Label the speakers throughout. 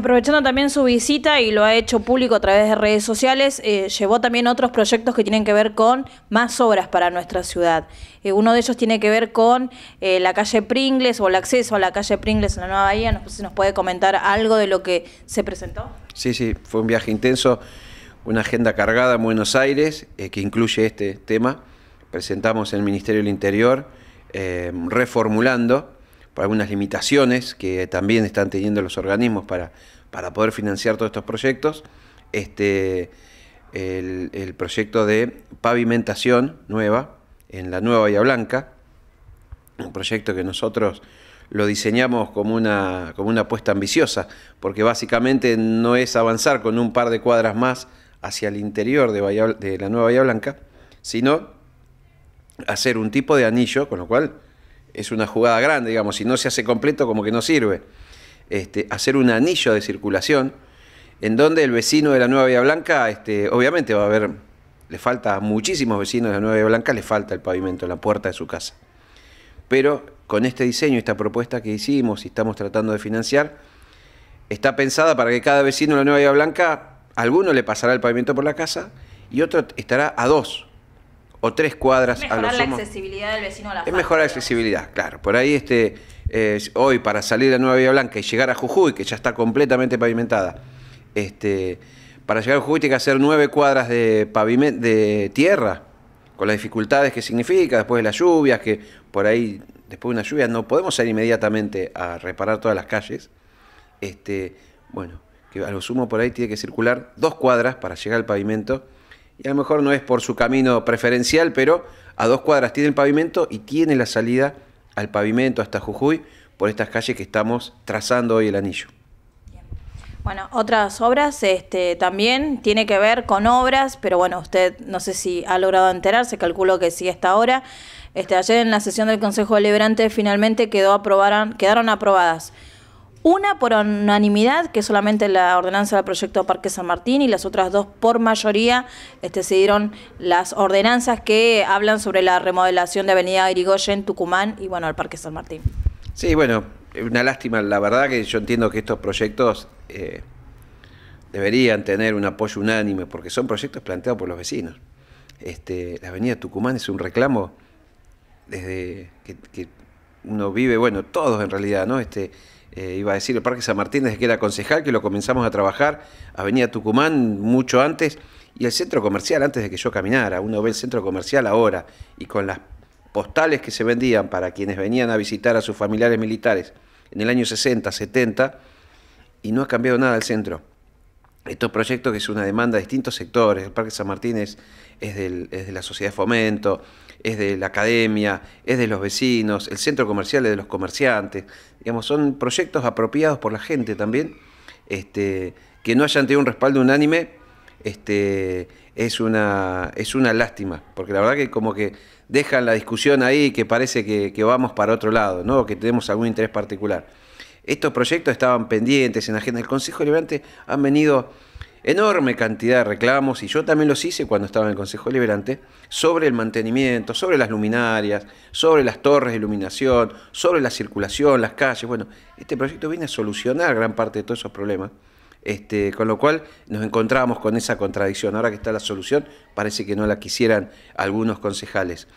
Speaker 1: aprovechando también su visita y lo ha hecho público a través de redes sociales, eh, llevó también otros proyectos que tienen que ver con más obras para nuestra ciudad. Eh, uno de ellos tiene que ver con eh, la calle Pringles o el acceso a la calle Pringles en la Nueva Bahía. No sé si nos puede comentar algo de lo que se presentó.
Speaker 2: Sí, sí, fue un viaje intenso, una agenda cargada en Buenos Aires que incluye este tema. Presentamos en el Ministerio del Interior reformulando algunas limitaciones que también están teniendo los organismos para, para poder financiar todos estos proyectos. Este, el, proyecto de pavimentación nueva en la Nueva Bahía Blanca, un proyecto que nosotros lo diseñamos como una, como una apuesta ambiciosa, porque básicamente no es avanzar con un par de cuadras más hacia el interior de, de la Nueva Bahía Blanca, sino hacer un tipo de anillo, con lo cual es una jugada grande, digamos, si no se hace completo como que no sirve. Este, hacer un anillo de circulación en donde el vecino de la Nueva Vía Blanca, este, obviamente va a haber, le falta a muchísimos vecinos de la Nueva Vía Blanca, le falta el pavimento en la puerta de su casa. Pero con este diseño, esta propuesta que hicimos y estamos tratando de financiar, está pensada para que cada vecino de la Nueva Vía Blanca, alguno le pasará el pavimento por la casa y otro estará a dos o tres cuadras a lo sumo. la
Speaker 1: accesibilidad del vecino a la Es
Speaker 2: mejorar la accesibilidad, claro. Por ahí este, eh, hoy para salir de Nueva Vía Blanca y llegar a Jujuy, que ya está completamente pavimentada, este, para llegar a Jujuy tiene que hacer nueve cuadras de, de tierra, con las dificultades que significa, después de las lluvias, que por ahí, después de una lluvia, no podemos salir inmediatamente a reparar todas las calles. Este, bueno, que a lo sumo por ahí tiene que circular dos cuadras para llegar al pavimento y a lo mejor no es por su camino preferencial, pero a dos cuadras tiene el pavimento y tiene la salida al pavimento hasta Jujuy por estas calles que estamos trazando hoy el anillo.
Speaker 1: Bueno, otras obras este, también tiene que ver con obras, pero bueno, usted no sé si ha logrado enterarse, calculo que sí esta hora. Este, ayer en la sesión del Consejo Deliberante finalmente quedó quedaron aprobadas una por unanimidad, que solamente la ordenanza del proyecto Parque San Martín, y las otras dos por mayoría este, se dieron las ordenanzas que hablan sobre la remodelación de Avenida Irigoyen, Tucumán y bueno, el Parque San Martín.
Speaker 2: Sí, bueno, una lástima, la verdad que yo entiendo que estos proyectos eh, deberían tener un apoyo unánime, porque son proyectos planteados por los vecinos. Este, la Avenida Tucumán es un reclamo desde que, uno vive, bueno, todos en realidad, ¿no? Este, eh, iba a decir, el Parque San Martín desde que era concejal, que lo comenzamos a trabajar, Avenida Tucumán mucho antes, y el centro comercial antes de que yo caminara. Uno ve el centro comercial ahora y con las postales que se vendían para quienes venían a visitar a sus familiares militares en el año 60, 70, y no ha cambiado nada el centro estos proyectos que es una demanda de distintos sectores. El Parque San Martín es, de la sociedad de fomento, es de la academia, es de los vecinos, el centro comercial es de los comerciantes. Digamos, son proyectos apropiados por la gente también. Este, que no hayan tenido un respaldo unánime este, es, una, es una lástima, porque la verdad que como que dejan la discusión ahí que parece que, vamos para otro lado, ¿no? que tenemos algún interés particular. Estos proyectos estaban pendientes en agenda. del Consejo Liberante han venido enorme cantidad de reclamos, y yo también los hice cuando estaba en el Consejo Liberante, sobre el mantenimiento, sobre las luminarias, sobre las torres de iluminación, sobre la circulación, las calles. Bueno, este proyecto viene a solucionar gran parte de todos esos problemas. Este, con lo cual nos encontramos con esa contradicción. Ahora que está la solución, parece que no la quisieran algunos concejales.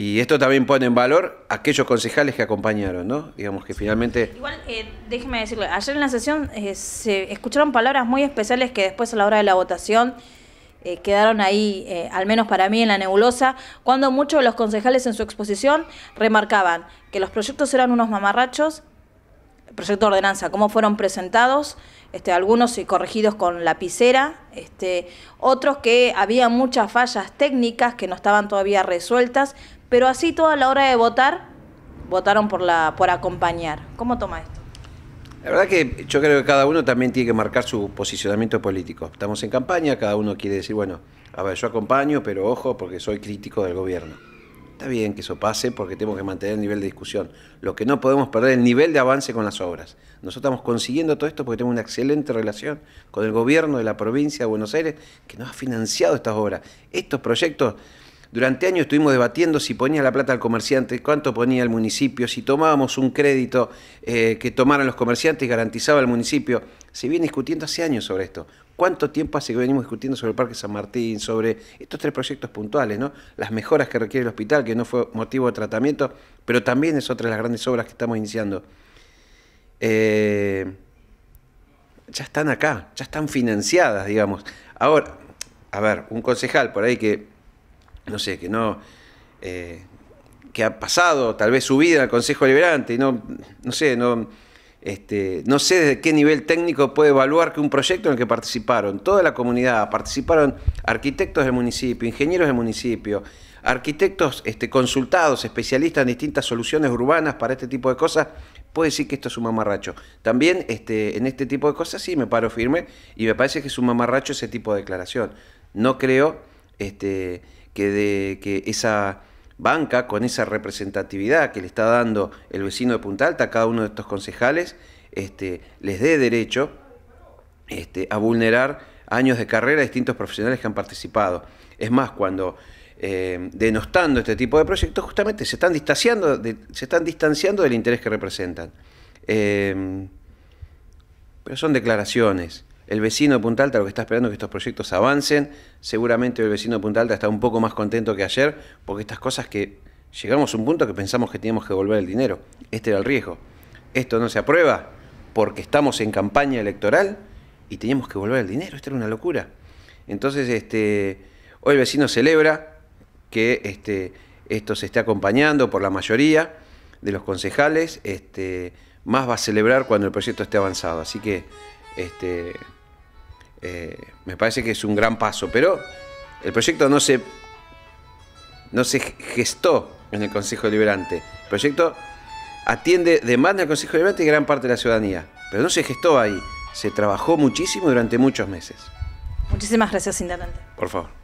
Speaker 2: Y esto también pone en valor aquellos concejales que acompañaron, ¿no? Digamos que finalmente...
Speaker 1: Igual, eh, déjeme decirle, ayer en la sesión eh, se escucharon palabras muy especiales que después a la hora de la votación eh, quedaron ahí, al menos para mí, en la nebulosa, cuando muchos de los concejales en su exposición remarcaban que los proyectos eran unos mamarrachos, el proyecto de ordenanza, cómo fueron presentados, este, algunos corregidos con lapicera, este, otros que había muchas fallas técnicas que no estaban todavía resueltas, pero así toda la hora de votar, votaron por, la, por acompañar. ¿Cómo toma esto?
Speaker 2: La verdad que yo creo que cada uno también tiene que marcar su posicionamiento político. Estamos en campaña, cada uno quiere decir, bueno, a ver, yo acompaño, pero ojo, porque soy crítico del gobierno. Está bien que eso pase porque tenemos que mantener el nivel de discusión. Lo que no podemos perder es el nivel de avance con las obras. Nosotros estamos consiguiendo todo esto porque tenemos una excelente relación con el gobierno de la provincia de Buenos Aires que nos ha financiado estas obras. Estos proyectos durante años estuvimos debatiendo si ponía la plata al comerciante, cuánto ponía el municipio, si tomábamos un crédito eh, que tomaran los comerciantes y garantizaba el municipio. Se viene discutiendo hace años sobre esto. ¿Cuánto tiempo hace que venimos discutiendo sobre el Parque San Martín, sobre estos tres proyectos puntuales, ¿no? las mejoras que requiere el hospital, que no fue motivo de tratamiento, pero también es otra de las grandes obras que estamos iniciando? Eh, ya están acá, ya están financiadas, digamos. Ahora, a ver, un concejal por ahí que no sé, que no... Eh, que ha pasado tal vez su vida al Consejo Liberante y no, no sé, no... Este, no sé desde qué nivel técnico puede evaluar que un proyecto en el que participaron toda la comunidad, participaron arquitectos del municipio, ingenieros del municipio, arquitectos este, consultados, especialistas en distintas soluciones urbanas para este tipo de cosas, puede decir que esto es un mamarracho. También este, en este tipo de cosas sí me paro firme y me parece que es un mamarracho ese tipo de declaración. No creo... Este, que, de, que esa banca, con esa representatividad que le está dando el vecino de Punta Alta a cada uno de estos concejales, este, les dé derecho este, a vulnerar años de carrera de distintos profesionales que han participado. Es más, cuando eh, denostando este tipo de proyectos, justamente se están distanciando, se están distanciando del interés que representan. Eh, pero son declaraciones. El vecino de Punta Alta lo que está esperando es que estos proyectos avancen. Seguramente el vecino de Punta Alta está un poco más contento que ayer, porque estas cosas que llegamos a un punto que pensamos que teníamos que devolver el dinero. Este era el riesgo. Esto no se aprueba porque estamos en campaña electoral y teníamos que volver el dinero. Esto era una locura. Entonces, este, hoy el vecino celebra que este, esto se esté acompañando por la mayoría de los concejales. Este, más va a celebrar cuando el proyecto esté avanzado. Así que este, eh, me parece que es un gran paso, pero el proyecto no se, no se gestó en el Consejo Liberante. El proyecto atiende, demanda del Consejo Liberante y gran parte de la ciudadanía, pero no se gestó ahí. Se trabajó muchísimo durante muchos meses.
Speaker 1: Muchísimas gracias, Intendente.
Speaker 2: Por favor.